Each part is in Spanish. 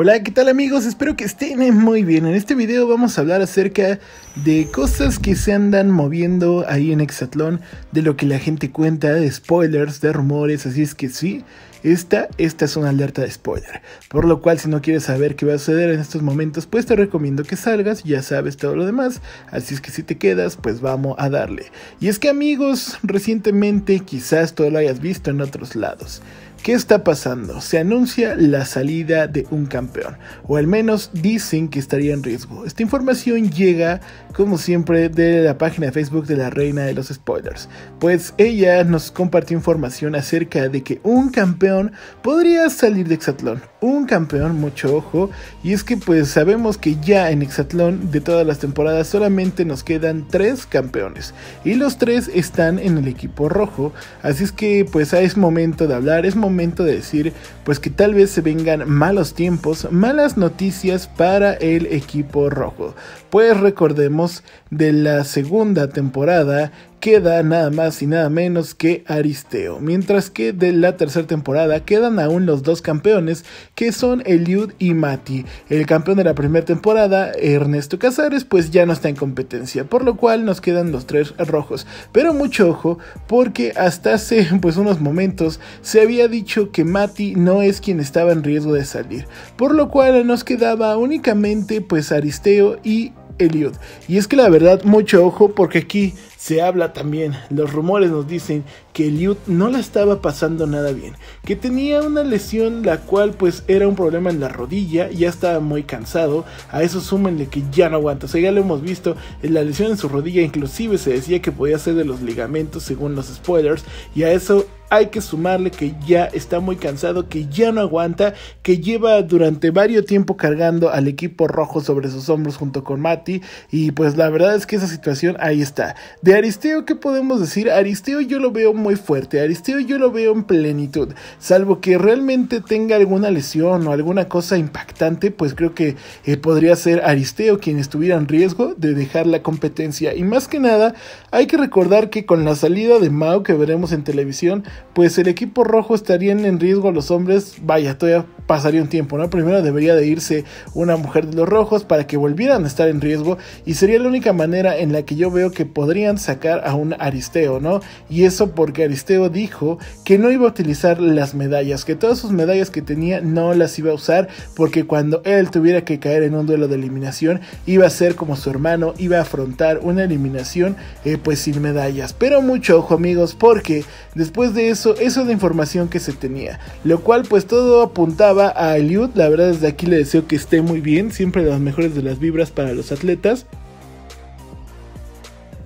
Hola, ¿qué tal amigos? Espero que estén muy bien. En este video vamos a hablar acerca de cosas que se andan moviendo ahí en Hexatlón, de lo que la gente cuenta, de spoilers, de rumores, así es que sí, esta, esta es una alerta de spoiler. Por lo cual, si no quieres saber qué va a suceder en estos momentos, pues te recomiendo que salgas, ya sabes todo lo demás, así es que si te quedas, pues vamos a darle. Y es que amigos, recientemente quizás todo lo hayas visto en otros lados. ¿Qué está pasando? Se anuncia la salida de un campeón, o al menos dicen que estaría en riesgo. Esta información llega, como siempre, de la página de Facebook de la reina de los spoilers, pues ella nos compartió información acerca de que un campeón podría salir de Exatlón un campeón, mucho ojo. Y es que pues sabemos que ya en Hexatlón de todas las temporadas solamente nos quedan tres campeones. Y los tres están en el equipo rojo. Así es que pues es momento de hablar, es momento de decir pues que tal vez se vengan malos tiempos, malas noticias para el equipo rojo. Pues recordemos de la segunda temporada queda nada más y nada menos que Aristeo, mientras que de la tercera temporada quedan aún los dos campeones que son Eliud y Mati. El campeón de la primera temporada, Ernesto Casares, pues ya no está en competencia, por lo cual nos quedan los tres rojos. Pero mucho ojo, porque hasta hace pues unos momentos se había dicho que Mati no es quien estaba en riesgo de salir, por lo cual nos quedaba únicamente pues Aristeo y Elliot. Y es que la verdad, mucho ojo porque aquí se habla también, los rumores nos dicen que Eliud no la estaba pasando nada bien, que tenía una lesión la cual pues era un problema en la rodilla, ya estaba muy cansado, a eso súmenle que ya no aguanta, o sea ya lo hemos visto, la lesión en su rodilla inclusive se decía que podía ser de los ligamentos según los spoilers, y a eso hay que sumarle que ya está muy cansado, que ya no aguanta, que lleva durante varios tiempo cargando al equipo rojo sobre sus hombros junto con Mati. Y pues la verdad es que esa situación ahí está. De Aristeo, ¿qué podemos decir? Aristeo yo lo veo muy fuerte, Aristeo yo lo veo en plenitud. Salvo que realmente tenga alguna lesión o alguna cosa impactante, pues creo que eh, podría ser Aristeo quien estuviera en riesgo de dejar la competencia. Y más que nada, hay que recordar que con la salida de Mao que veremos en televisión, pues el equipo rojo estarían en riesgo a los hombres, vaya, todavía pasaría un tiempo, ¿no? Primero debería de irse una mujer de los rojos para que volvieran a estar en riesgo y sería la única manera en la que yo veo que podrían sacar a un Aristeo, ¿no? Y eso porque Aristeo dijo que no iba a utilizar las medallas, que todas sus medallas que tenía no las iba a usar porque cuando él tuviera que caer en un duelo de eliminación iba a ser como su hermano, iba a afrontar una eliminación eh, pues sin medallas. Pero mucho ojo amigos porque después de eso, eso es la información que se tenía, lo cual pues todo apuntaba a Eliud, la verdad desde aquí le deseo que esté muy bien, siempre las mejores de las vibras para los atletas.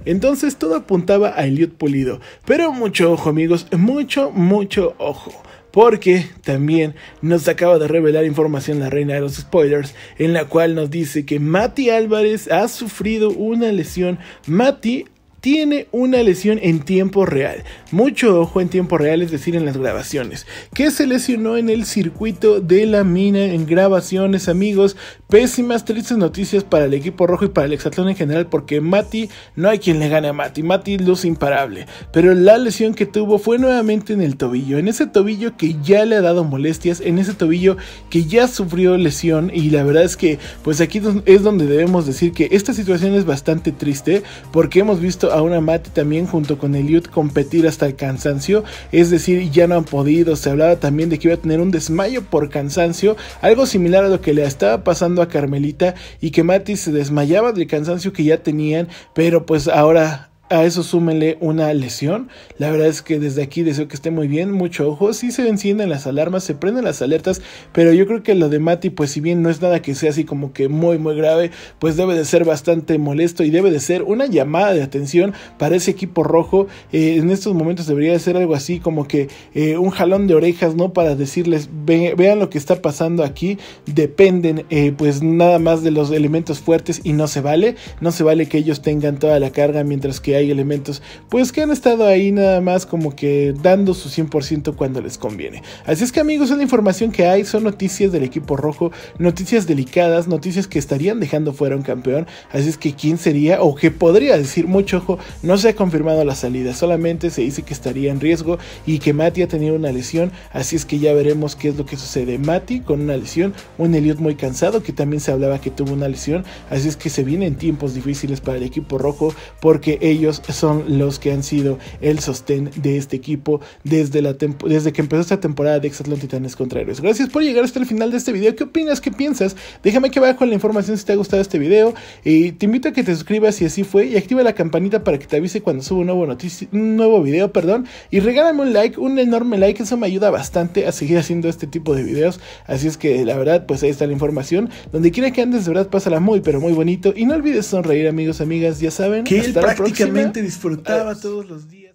Entonces todo apuntaba a Eliud Pulido, pero mucho ojo amigos, mucho, mucho ojo porque también nos acaba de revelar información la reina de los spoilers, en la cual nos dice que Mati Álvarez ha sufrido una lesión. Mati tiene una lesión en tiempo real. Mucho ojo en tiempo real, es decir, en las grabaciones. Que se lesionó en el circuito de la mina en grabaciones, amigos. Pésimas, tristes noticias para el equipo rojo y para el hexatlón en general, porque Mati, no hay quien le gane a Mati. Mati luz imparable. Pero la lesión que tuvo fue nuevamente en el tobillo. En ese tobillo que ya le ha dado molestias, en ese tobillo que ya sufrió lesión. Y la verdad es que, pues aquí es donde debemos decir que esta situación es bastante triste, porque hemos visto a una Mati también junto con Eliud competir hasta el cansancio, es decir, ya no han podido, se hablaba también de que iba a tener un desmayo por cansancio, algo similar a lo que le estaba pasando a Carmelita y que Mati se desmayaba del cansancio que ya tenían, pero pues ahora a eso súmenle una lesión. La verdad es que desde aquí deseo que esté muy bien, mucho ojo. Si se encienden las alarmas, se prenden las alertas, pero yo creo que lo de Mati, pues si bien no es nada que sea así como que muy, muy grave, pues debe de ser bastante molesto y debe de ser una llamada de atención para ese equipo rojo. Eh, en estos momentos debería de ser algo así como que eh, un jalón de orejas, ¿no? Para decirles, vean lo que está pasando aquí, dependen eh, pues nada más de los elementos fuertes y no se vale, no se vale que ellos tengan toda la carga mientras que hay hay elementos pues que han estado ahí nada más como que dando su 100% cuando les conviene. Así es que amigos, es la información que hay, son noticias del equipo rojo, noticias delicadas, noticias que estarían dejando fuera un campeón, así es que quién sería o que podría decir mucho ojo, no se ha confirmado la salida, solamente se dice que estaría en riesgo y que Mati ha tenido una lesión, así es que ya veremos qué es lo que sucede. Mati con una lesión, un Eliot muy cansado que también se hablaba que tuvo una lesión, así es que se vienen tiempos difíciles para el equipo rojo porque ellos son los que han sido el sostén de este equipo desde, la desde que empezó esta temporada de Exatlón Titanes contra Gracias por llegar hasta el final de este video. ¿Qué opinas? ¿Qué piensas? Déjame aquí abajo la información si te ha gustado este video. Y te invito a que te suscribas si así fue y activa la campanita para que te avise cuando subo un nuevo, un nuevo video. Perdón, y regálame un like, un enorme like. Eso me ayuda bastante a seguir haciendo este tipo de videos. Así es que la verdad, pues ahí está la información. Donde quiera que andes, de verdad, pásala muy, pero muy bonito. Y no olvides sonreír, amigos, amigas. Ya saben, que hasta la próxima disfrutaba ah, todos los días.